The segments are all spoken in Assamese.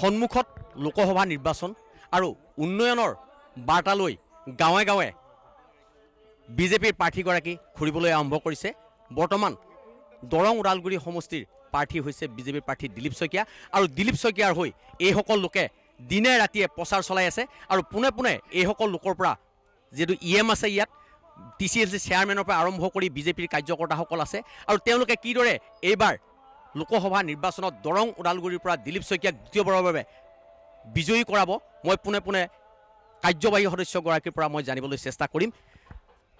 সন্মুখত লোকসভা নিৰ্বাচন আৰু উন্নয়নৰ বাৰ্তালৈ গাঁৱে গাঁৱে বিজেপিৰ প্ৰাৰ্থীগৰাকী ঘূৰিবলৈ আৰম্ভ কৰিছে বৰ্তমান দৰং ওদালগুৰি সমষ্টিৰ প্ৰাৰ্থী হৈছে বিজেপিৰ প্ৰাৰ্থী দিলীপ শইকীয়া আৰু দিলীপ শইকীয়াৰ হৈ এইসকল লোকে দিনে ৰাতিয়ে প্ৰচাৰ চলাই আছে আৰু পোনে পোনে এইসকল লোকৰ পৰা যিহেতু ই এম আছে ইয়াত টি চি এল চি চেয়াৰমেনৰ পৰা আৰম্ভ কৰি বিজেপিৰ কাৰ্যকৰ্তাসকল আছে আৰু তেওঁলোকে কিদৰে এইবাৰ লোকসভা নিৰ্বাচনত দৰং ওদালগুৰিৰ পৰা দিলীপ শইকীয়াক দ্বিতীয়বাৰৰ বাবে বিজয়ী কৰাব মই পোনে পোনে কাৰ্যবাহী সদস্যগৰাকীৰ পৰা মই জানিবলৈ চেষ্টা কৰিম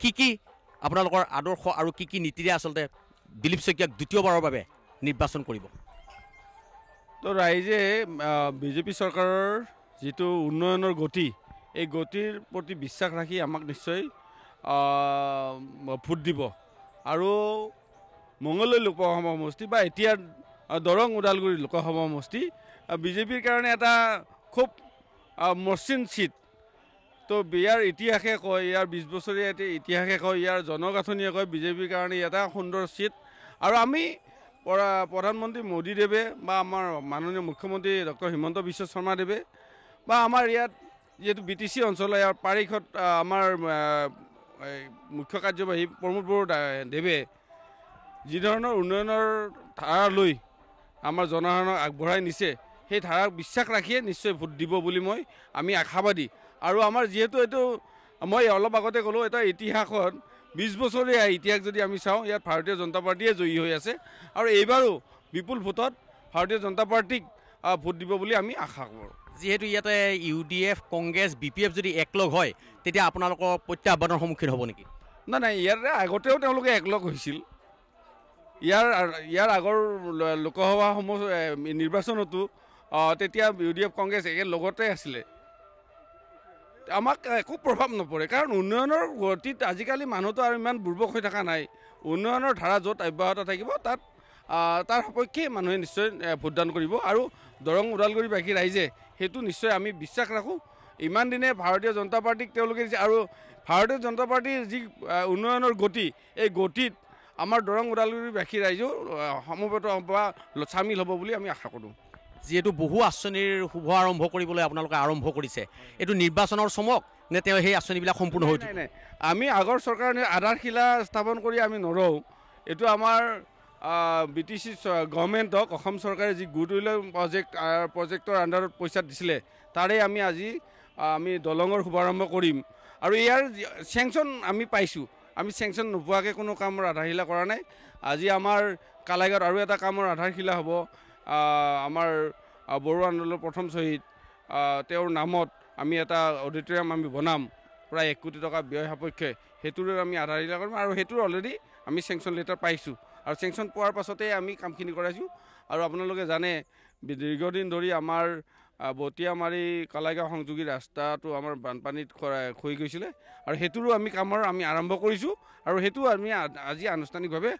কি কি আপোনালোকৰ আদৰ্শ আৰু কি কি নীতিৰে আচলতে দিলীপ শইকীয়াক দ্বিতীয়বাৰৰ বাবে নিৰ্বাচন কৰিব তো ৰাইজে বিজেপি চৰকাৰৰ যিটো উন্নয়নৰ গতি এই গতিৰ প্ৰতি বিশ্বাস ৰাখি আমাক নিশ্চয় ভোট দিব আৰু মঙ্গলদৈ লোকসভা সমষ্টি বা এতিয়া দৰং ওদালগুৰি লোকসভা সমষ্টি বিজেপিৰ কাৰণে এটা খুব মসৃণ চিট তো ইয়াৰ ইতিহাসে কয় ইয়াৰ বিছ বছৰীয়া এতিয়া ইতিহাসে কয় ইয়াৰ জনগাঁথনিয়ে কয় বিজেপিৰ কাৰণে এটা সুন্দৰ চিট আৰু আমি প্ৰধানমন্ত্ৰী মোদীদেৱে বা আমাৰ মাননীয় মুখ্যমন্ত্ৰী ডক্টৰ হিমন্ত বিশ্ব শৰ্মাদেৱে বা আমাৰ ইয়াত যিহেতু বি টি চি অঞ্চলৰ ইয়াৰ পাৰিষত আমাৰ মুখ্য কাৰ্যবাহী প্ৰমোদ বড়ো দেৱে যিধৰণৰ উন্নয়নৰ ধাৰা লৈ আমাৰ জনসাধাৰণক আগবঢ়াই নিছে সেই ধাৰাক বিশ্বাস ৰাখিয়ে নিশ্চয় ভোট দিব বুলি মই আমি আশাবাদী আৰু আমাৰ যিহেতু এইটো মই অলপ আগতে ক'লোঁ এটা ইতিহাসত বিছ বছৰীয়া ইতিহাস যদি আমি চাওঁ ইয়াত ভাৰতীয় জনতা পাৰ্টীয়ে জয়ী হৈ আছে আৰু এইবাৰো বিপুল ভোটত ভাৰতীয় জনতা পাৰ্টীক ভোট দিব বুলি আমি আশা কৰোঁ যিহেতু ইয়াতে U D F Congress B P F যদি একলগ হয় তেতিয়া আপোনালোকৰ প্ৰত্যাহ্বানৰ সন্মুখীন হ'ব নেকি নাই নাই ইয়াতে আগতেও তেওঁলোকে একলগ হৈছিল ইয়াৰ ইয়াৰ আগৰ লোকসভাসমূহ নিৰ্বাচনতো তেতিয়া ইউ ডি এফ কংগ্ৰেছ একেলগতে আছিলে আমাক একো প্ৰভাৱ নপৰে কাৰণ উন্নয়নৰ গতিত আজিকালি মানুহটো আৰু ইমান বুৰ্বক হৈ থকা নাই উন্নয়নৰ ধাৰা য'ত অব্যাহত থাকিব তাত তাৰ সপক্ষেই মানুহে নিশ্চয় ভোটদান কৰিব আৰু দৰং ওদালগুৰিবাসী ৰাইজে সেইটো নিশ্চয় আমি বিশ্বাস ৰাখোঁ ইমান দিনে ভাৰতীয় জনতা পাৰ্টীক তেওঁলোকে আৰু ভাৰতীয় জনতা পাৰ্টীৰ যি উন্নয়নৰ গতি এই গতিত আমাৰ দৰং ওদালগুৰিবাসী ৰাইজেও সমবেত বা চামিল হ'ব বুলি আমি আশা কৰোঁ যিহেতু বহু আঁচনিৰ শুভ আৰম্ভ কৰিবলৈ আপোনালোকে আৰম্ভ কৰিছে এইটো নিৰ্বাচনৰ চমক নে তেওঁ সেই আঁচনিবিলাক সম্পূৰ্ণ হৈ নাই আমি আগৰ চৰকাৰে আধাৰশিলা স্থাপন কৰি আমি নৰওঁ এইটো আমাৰ বি টি চি গভৰ্ণমেণ্টক অসম চৰকাৰে যি গুড উইল প্ৰজেক্ট প্ৰজেক্টৰ আণ্ডাৰত পইচা দিছিলে তাৰে আমি আজি আমি দলঙৰ শুভাৰম্ভ কৰিম আৰু ইয়াৰ চেংচন আমি পাইছোঁ আমি চেংচন নোপোৱাকৈ কোনো কামৰ আধাৰশিলা কৰা নাই আজি আমাৰ কালাইগাঁৱত আৰু এটা কামৰ আধাৰশিলা হ'ব আমাৰ বড়ো আন্দোলনৰ প্ৰথম শ্বহীদ তেওঁৰ নামত আমি এটা অডিটৰিয়াম আমি বনাম প্ৰায় এক কোটি টকা ব্যয় সাপেক্ষে সেইটোৰে আমি আধাৰশিলা কৰিম আৰু সেইটোৰ অলৰেডি আমি চেংচন লেটাৰ পাইছোঁ আৰু চেংচন পোৱাৰ পাছতেই আমি কামখিনি কৰাইছোঁ আৰু আপোনালোকে জানে দীৰ্ঘদিন ধৰি আমাৰ বটিয়া মাৰি কালাইগাঁও সংযোগী ৰাস্তাটো আমাৰ বানপানীত খহি গৈছিলে আৰু সেইটোৰো আমি কামৰ আমি আৰম্ভ কৰিছোঁ আৰু সেইটো আমি আজি আনুষ্ঠানিকভাৱে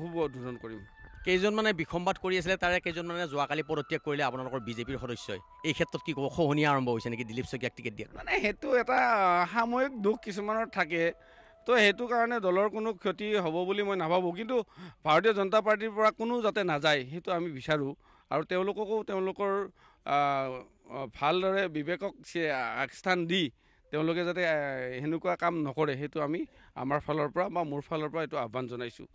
শুভ উদ্বোধন কৰিম কেইজনমানে বিসম্বাদ কৰি আছিলে তাৰে কেইজনমানে যোৱাকালি পদত্যাগ কৰিলে আপোনালোকৰ বিজেপিৰ সদস্যই এই ক্ষেত্ৰত কি ক'ব শোহনীয়া আৰম্ভ হৈছে নেকি দিলীপ শইকীয়াক টিকেট দিয়া মানে সেইটো এটা সাময়িক দুখ কিছুমানৰ থাকে তো সেইটো কাৰণে দলৰ কোনো ক্ষতি হ'ব বুলি মই নাভাবোঁ কিন্তু ভাৰতীয় জনতা পাৰ্টীৰ পৰা কোনো যাতে নাযায় সেইটো আমি বিচাৰোঁ আৰু তেওঁলোককো তেওঁলোকৰ ভালদৰে বিবেকক আগস্থান দি তেওঁলোকে যাতে সেনেকুৱা কাম নকৰে সেইটো আমি আমাৰ ফালৰ পৰা বা মোৰ ফালৰ পৰা এইটো আহ্বান জনাইছোঁ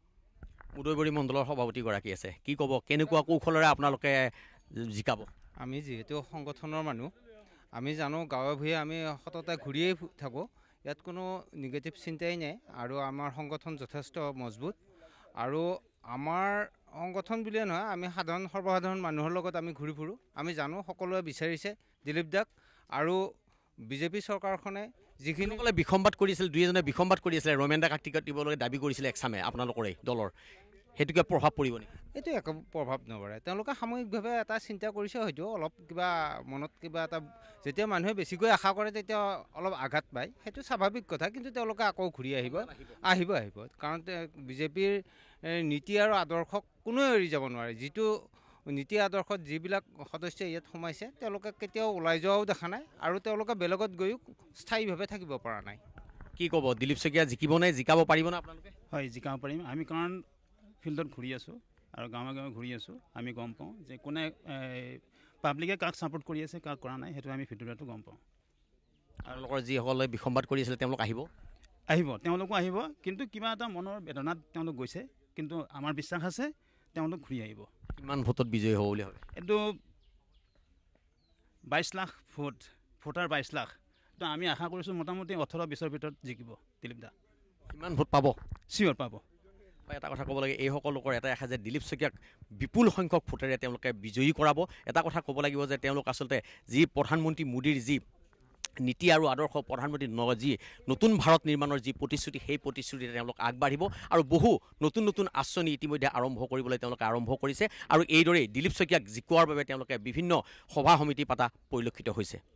উদয়বৰী মণ্ডলৰ সভাপতিগৰাকী আছে কি ক'ব কেনেকুৱা কৌশলেৰে আপোনালোকে জিকাব আমি যিহেতু সংগঠনৰ মানুহ আমি জানো গাঁৱে ভূঁয়ে আমি সততে ঘূৰিয়েই থাকোঁ ইয়াত কোনো নিগেটিভ চিন্তাই নাই আৰু আমাৰ সংগঠন যথেষ্ট মজবুত আৰু আমাৰ সংগঠন বুলিয়ে নহয় আমি সাধাৰণ সৰ্বসাধাৰণ মানুহৰ লগত আমি ঘূৰি ফুৰোঁ আমি জানো সকলোৱে বিচাৰিছে দিলীপ দাক আৰু বিজেপি চৰকাৰখনে যিখিনিসকলে বিসম্বাদ কৰিছিল দুই এজনে বিসম্বাদ কৰি আছিলে ৰমেন দাক দিবলৈ দাবী কৰিছিলে এক চামে আপোনালোকৰে দলৰ সেইটোকে প্ৰভাৱ পৰিব নেকি এইটো একো প্ৰভাৱ নপৰে তেওঁলোকে সাময়িকভাৱে এটা চিন্তা কৰিছে হয়তো অলপ কিবা মনত কিবা এটা যেতিয়া মানুহে বেছিকৈ আশা কৰে তেতিয়া অলপ আঘাত পায় সেইটো স্বাভাৱিক কথা কিন্তু তেওঁলোকে আকৌ ঘূৰি আহিব আহিব আহিব কাৰণ বিজেপিৰ নীতি আৰু আদৰ্শক কোনোৱে এৰি যাব নোৱাৰে যিটো নীতি আদৰ্শত যিবিলাক সদস্য ইয়াত সোমাইছে তেওঁলোকে কেতিয়াও ওলাই যোৱাও দেখা নাই আৰু তেওঁলোকে বেলেগত গৈও স্থায়ীভাৱে থাকিব পৰা নাই কি ক'ব দিলীপ শইকীয়া জিকিব জিকিবনে জিকাব পাৰিবনে আপোনালোকে হয় জিকাব পাৰিম আমি কাৰণ ফিল্ডত ঘূৰি আছোঁ আৰু গাঁৱে গাঁৱে ঘূৰি আছোঁ আমি গম পাওঁ যে কোনে পাব্লিকে কাক ছাপৰ্ট কৰি আছে কাক কৰা নাই সেইটো আমি ভিতৰুৱাটো গম পাওঁ আৰু লগৰ যিসকলে বিসম্বাদ কৰি আছিলে তেওঁলোক আহিব আহিব তেওঁলোকো আহিব কিন্তু কিবা এটা মনৰ বেদনাত তেওঁলোক গৈছে কিন্তু আমাৰ বিশ্বাস আছে তেওঁলোক ঘূৰি আহিব কিমান ভোটত বিজয়ী হ'ব বুলি ভাবে এইটো বাইছ লাখ ভোট ভোটাৰ বাইছ লাখ তো আমি আশা কৰিছোঁ মোটামুটি ওঠৰ বিছৰ ভিতৰত জিকিব দিলীপ দা কিমান ভোট পাব চিয়'ৰ পাব বা এটা কথা ক'ব লাগে এইসকল লোকৰ এটাই আশা যে দিলীপ শইকীয়াক বিপুল সংখ্যক ভোটেৰে তেওঁলোকে বিজয়ী কৰাব এটা কথা ক'ব লাগিব যে তেওঁলোক আচলতে যি প্ৰধানমন্ত্ৰী মোদীৰ যি নীতি আৰু আদৰ্শ প্ৰধানমন্ত্ৰী ন যি নতুন ভাৰত নিৰ্মাণৰ যি প্ৰতিশ্ৰুতি সেই প্ৰতিশ্ৰুতিৰে তেওঁলোক আগবাঢ়িব আৰু বহু নতুন নতুন আঁচনি ইতিমধ্যে আৰম্ভ কৰিবলৈ তেওঁলোকে আৰম্ভ কৰিছে আৰু এইদৰেই দিলীপ শইকীয়াক জিকোৱাৰ বাবে তেওঁলোকে বিভিন্ন সভা সমিতি পতা পৰিলক্ষিত হৈছে